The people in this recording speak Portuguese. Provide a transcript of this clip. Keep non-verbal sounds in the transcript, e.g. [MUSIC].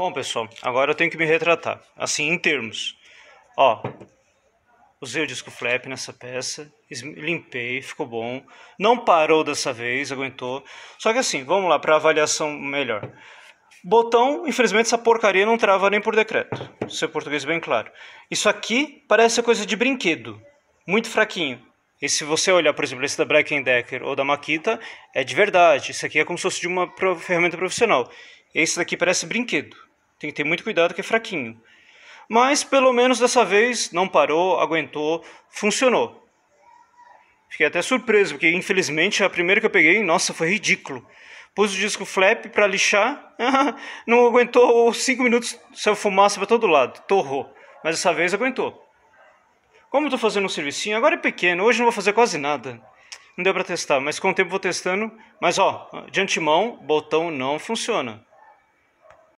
Bom, pessoal, agora eu tenho que me retratar. Assim, em termos. Ó, usei o disco flap nessa peça, limpei, ficou bom. Não parou dessa vez, aguentou. Só que assim, vamos lá para avaliação melhor. Botão, infelizmente essa porcaria não trava nem por decreto. Seu português bem claro. Isso aqui parece coisa de brinquedo, muito fraquinho. E se você olhar, por exemplo, esse da Black Decker ou da Makita, é de verdade. Isso aqui é como se fosse de uma ferramenta profissional. Esse daqui parece brinquedo. Tem que ter muito cuidado que é fraquinho. Mas pelo menos dessa vez não parou, aguentou, funcionou. Fiquei até surpreso, porque infelizmente a primeira que eu peguei, nossa, foi ridículo. Pus o disco flap para lixar, [LAUGHS] não aguentou cinco minutos, saiu fumaça para todo lado, torrou. Mas dessa vez aguentou. Como eu tô fazendo um servicinho, agora é pequeno, hoje não vou fazer quase nada. Não deu para testar, mas com o tempo vou testando. Mas ó, de antemão, botão não funciona.